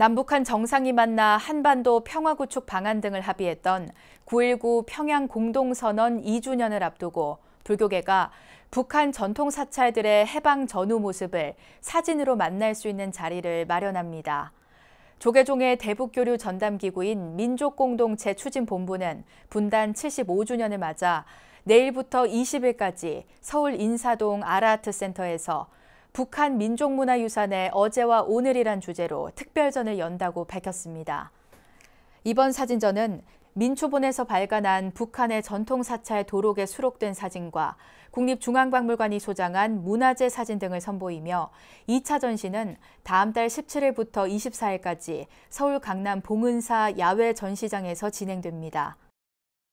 남북한 정상이 만나 한반도 평화 구축 방안 등을 합의했던 9.19 평양 공동선언 2주년을 앞두고 불교계가 북한 전통 사찰들의 해방 전후 모습을 사진으로 만날 수 있는 자리를 마련합니다. 조계종의 대북교류 전담기구인 민족공동체 추진본부는 분단 75주년을 맞아 내일부터 20일까지 서울 인사동 아라트 센터에서 북한 민족문화유산에 어제와 오늘이란 주제로 특별전을 연다고 밝혔습니다. 이번 사진전은 민초본에서 발간한 북한의 전통 사찰 도록에 수록된 사진과 국립중앙박물관이 소장한 문화재 사진 등을 선보이며 2차 전시는 다음 달 17일부터 24일까지 서울 강남 봉은사 야외 전시장에서 진행됩니다.